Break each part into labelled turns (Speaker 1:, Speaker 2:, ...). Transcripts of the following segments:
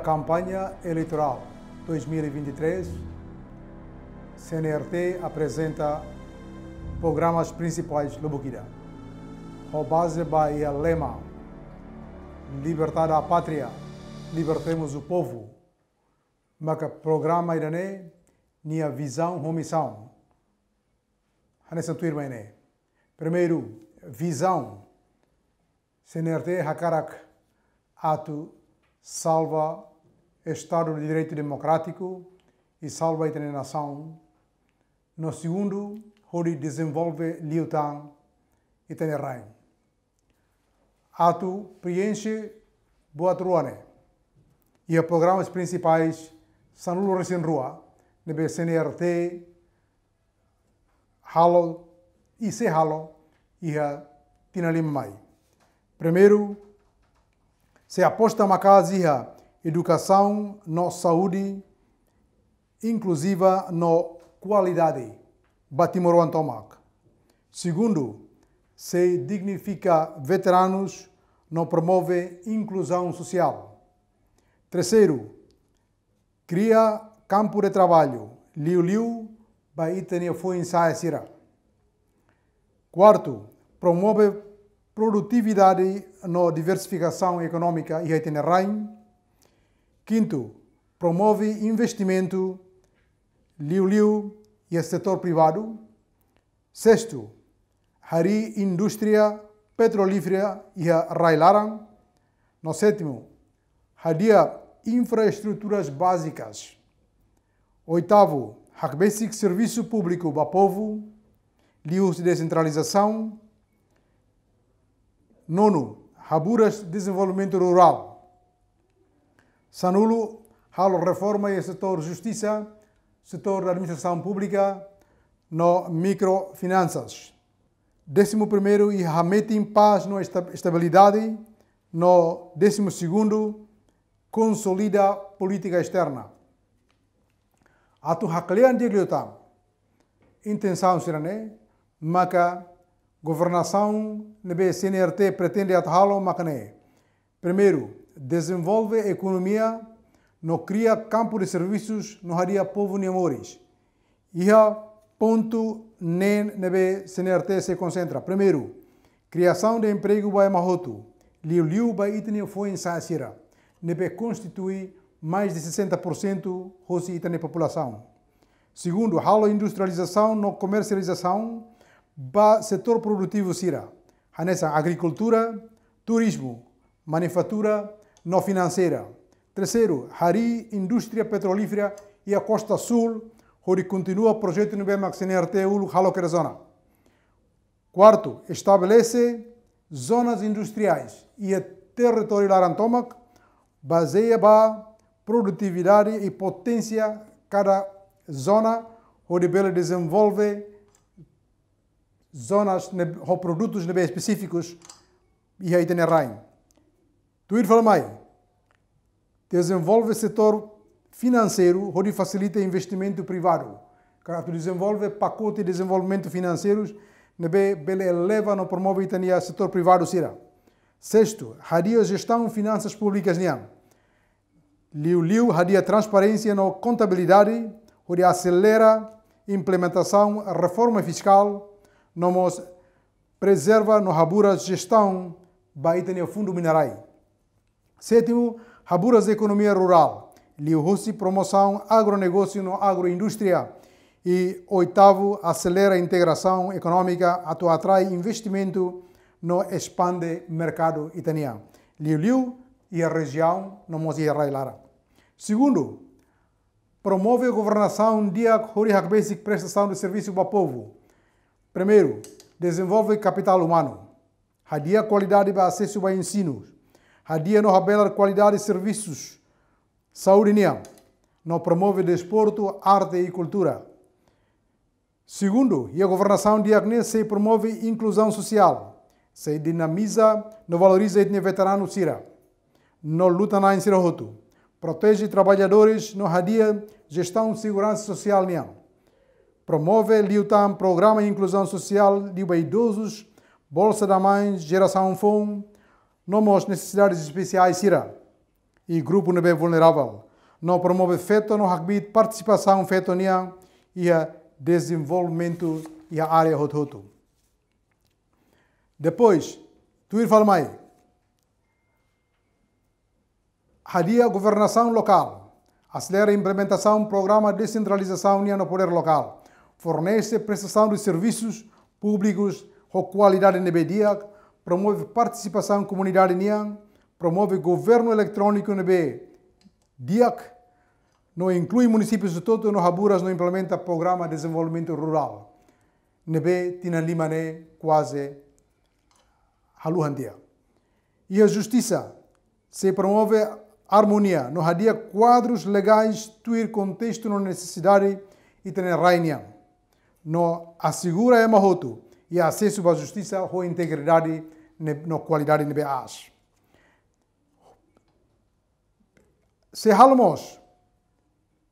Speaker 1: campanha eleitoral 2023, CNRT apresenta programas principais do Bukidá. Roubase Bahia Lema, Libertar a Pátria, Libertemos o Povo, Maca Programa Irané, a Visão, Omissão. Hanesan Tuirma Irané. Primeiro, Visão, CNRT Hakarak, Ato Salva Estado de Direito Democrático e salva a internação. No segundo, onde desenvolve Liutang e Tenerrain. Ato preenche Boatruane e os é programas principais são Lourdes em Rua, nebe CNRT, Halo e se Halo e a Tinalim Mai. Primeiro, se aposta uma casa educação, na saúde, inclusiva na qualidade. Batimoro Antomac. Segundo, se dignifica veteranos, não promove inclusão social. Terceiro, cria campo de trabalho. Liu Liu, Baitania foi ensaia Sira. Quarto, promove produtividade na diversificação econômica e Haitien Rain. Quinto, promove investimento, liu-liu e o setor privado. Sexto, hari indústria petrolífera e a railaran. No sétimo, hadia infraestruturas básicas. Oitavo, hakbesic serviço público para povo, lius de descentralização. Nono, Raburas desenvolvimento rural. Sanulo, halo reforma e setor justiça, setor da administração pública, no microfinanças. Décimo primeiro, e ramete em paz no estabilidade. No décimo segundo, consolida política externa. Atu haklean digliotam. Intenção sirane, maka governação nebe CNRT pretende atahalo ne. Primeiro, desenvolve a economia, não cria campo de serviços, não haria povo nem amores. E ponto nem nebe CNRT se concentra. Primeiro, criação de emprego vai Mahoto. Liu Liu vai Itne foi em Sassira. Nebe constitui mais de 60% Rossi Itne população. Segundo, halo industrialização no comercialização ba setor produtivo Sira. Hanessa agricultura, turismo, manufatura, não financeira. Terceiro, Hari, indústria petrolífera e a costa sul, onde continua o projeto no BMXNRT Ulu Zona. Quarto, estabelece zonas industriais e a território Larantomac baseia a produtividade e potência cada zona, onde Belo desenvolve zonas ou produtos específicos e aí tem rain. Tuir Falmai, desenvolve o setor financeiro onde facilita investimento privado. Carato desenvolve pacote de desenvolvimento financeiros nebe bele eleva no promove o setor privado será. Sexto, hadia gestão finanças públicas Liu liu hadia transparência na contabilidade onde acelera implementação reforma fiscal nos preserva no habura gestão do fundo minerais. Sétimo, Raburas da Economia Rural. Liuhusi Promoção Agronegócio no Agroindústria. E oitavo, acelera a integração econômica, atua atrai investimento, no expande mercado italiano. Liu Liu e a região no Mozia Railara. Segundo, promove a governação dia Horihak Basic prestação de serviço para o povo. Primeiro, desenvolve capital humano. Radia qualidade para acesso ao ensino. Adria bela qualidade de serviços. Saúde União. Não promove desporto, arte e cultura. Segundo, a governação de Acne se promove inclusão social. Se dinamiza, não valoriza etnia veterano Sira. Não luta na Roto. Protege trabalhadores, não radia gestão de segurança social União. Promove Liutam Programa de Inclusão Social de Idosos, Bolsa da Mãe, Geração Fome, Nomas necessidades especiais irá. E grupo não é vulnerável. Não promove feto no hagbit participação fetonia e a desenvolvimento e a área rototo. Depois, tu ir falmai. Hadia governação local. Acelera a implementação do programa de descentralização no poder local. Fornece prestação de serviços públicos com qualidade nebedia promove participação comunidade nian, promove governo eletrônico no DIAC, não inclui municípios de todo, no raburas, não implementa programa de desenvolvimento rural. Nebe tina limane quase haluhandia. E a justiça se promove harmonia, não dia quadros legais tuir contexto na necessidade e tener rainiam. Não assegura emahotu e acesso à justiça ou integridade na qualidade de BAs. Se halmos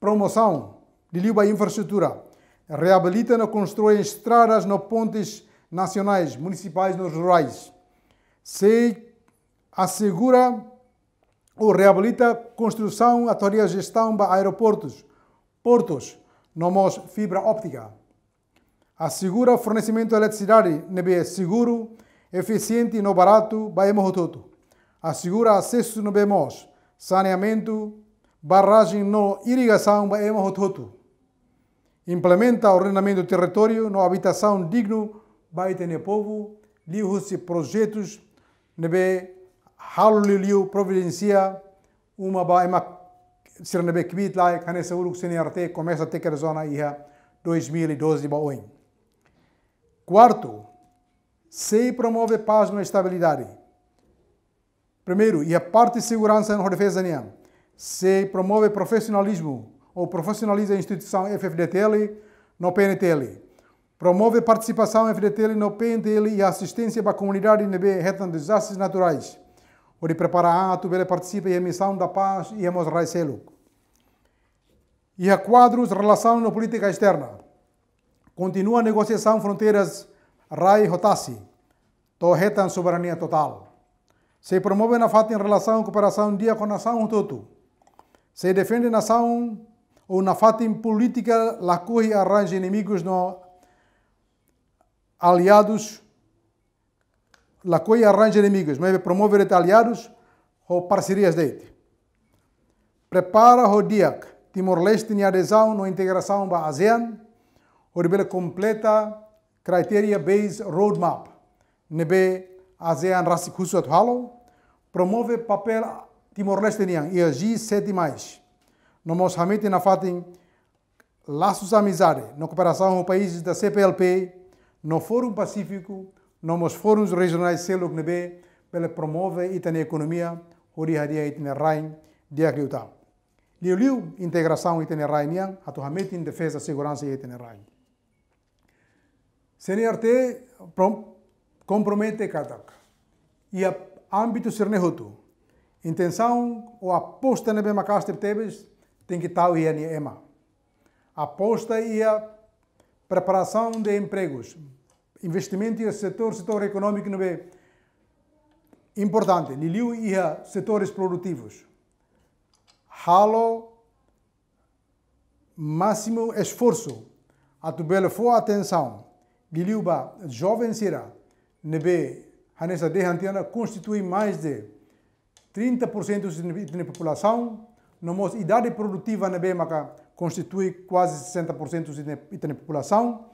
Speaker 1: promoção de Liba Infraestrutura, reabilita e constrói estradas nos pontes nacionais, municipais nos rurais. Se assegura ou reabilita construção, atoria gestão para aeroportos, portos, nomos fibra óptica assegura o fornecimento de eletricidade nebe seguro, eficiente e no barato, baemos o todo, Assegura acesso no bemos, saneamento, barragem no irrigação, baemos o todo, Implementa o ordenamento do território no habitação digno, baitene povo, livros e projetos, nebe haluliliu providencia, uma baema sirnebe kvit lá, canessa uruk seniarte, começa a ter zona iha 2012 baoin. Quarto, se promove paz e estabilidade. Primeiro, e a parte de segurança defesa. Rodefesania. se promove profissionalismo ou profissionaliza a instituição FFDTL no PNTL. Promove participação FDTL no PNTL e assistência para a comunidade NB de desastres naturais. Onde prepara ato, ele participa em missão da paz e a mostrar E a quadros relação na política externa. Continua a negociação fronteiras rai hotasi Torretam soberania total. Se promove na fato em relação à cooperação dia com a nação Hututu. Se defende nação ou na fato em política la corre arranja inimigos no aliados la corre arranja inimigos, mas promove aliados ou parcerias deite. Prepara o dia, Timor-Leste em adesão na integração da ASEAN, ഒടുവിൽ completa criteria based roadmap nebe ASEAN rasik husut halo promove papel Timor Leste niang ia G7 mais nomo summit na fatin laços amizade na cooperação com países da CPLP no Fórum Pacífico nomos fóruns regionais seluk nebe pela promove itane economia ori hadia itane rain dia liu liu integração itane rain niang atu hametin defesa segurança itane rain Seniorte compromete cada E a âmbito sernehutu. Intenção ou aposta na mesma casta tebes tem que estar o INEMA. Aposta e a preparação de empregos. Investimento e setor, setor econômico não é importante. Liliu e a setores produtivos. Halo máximo esforço. A tu belo for atenção. Giliuba jovem será, nebe hanessa de constitui mais de 30% da população, na idade produtiva nebe maca constitui quase 60% da população,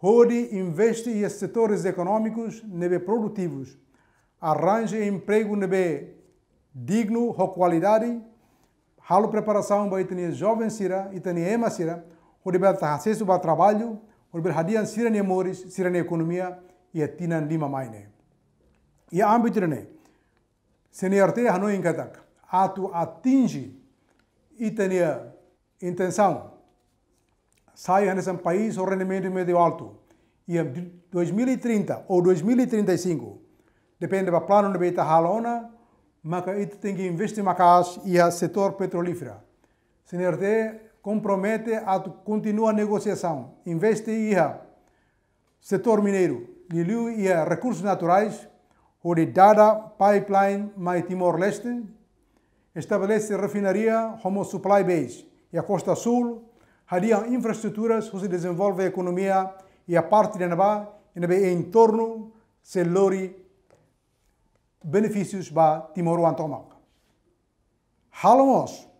Speaker 1: hoje investe em setores econômicos nebe produtivos, arranja emprego nebe digno, com qualidade, halo preparação para jovem sira, itani ema sira, hoje para ter acesso para trabalho, और बिर हदियान सिरन ये मोरिस सिरन इकोनॉमिया ये तीनन लीमा मायने ये आम बिचरने seniorité hano inkatak atu atinge itania intenção sai hanes país o rendimento médio alto e em 2030 ou 2035 depende do plano de beta halona mas it tem que investir na e a setor petrolífera seniorité compromete a continuar a negociação. Investe ia setor mineiro, liu ia recursos naturais, horidada pipeline mai Timor-Leste, estabelece refinaria como supply base e a costa sul, haria infraestruturas que se desenvolve a economia e a parte de Anabá, Anabá em torno se lori benefícios para Timor-Leste. Halamos!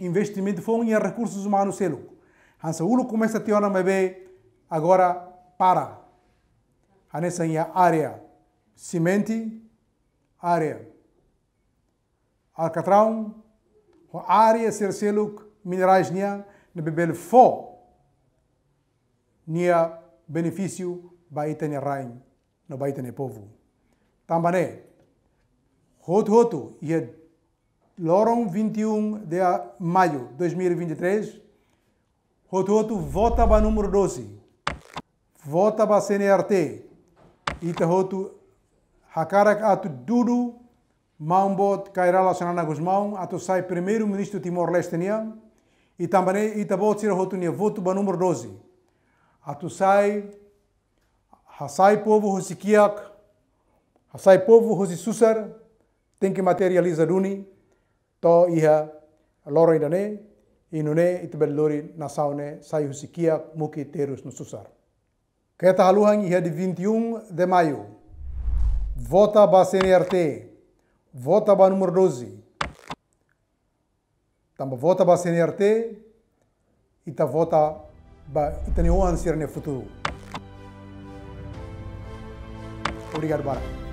Speaker 1: investimento foi em recursos humanos selo. Hansa saúde começa a ter uma bebê agora para. Hanessa em área cimento área alcatrão, área ser selo minerais nia na bebê fo nia benefício baita nia rain no baita nia povo. Tambane, roto roto é Lorum 21 de maio 2023, Rototo vota para número 12, vota para CNRT, Ita Roto Hakarak Atu Dudu, Mambot Kairala Sanana Guzmão, Atu sai primeiro-ministro Timor-Leste e também Ita Botsir Roto voto para número 12, Atu sai sai povo Hosikiak, sai povo Hosisusar, tem que materializar Duni, to iha loroi dane inune itbel lori nasaune sai husikia muki terus nususar. Keta haluhang iha di 21 de maio. Vota ba CNRT. Vota ba número 12. Tamba vota ba CNRT. Ita vota ba ita ne futuro. Obrigado, Barack.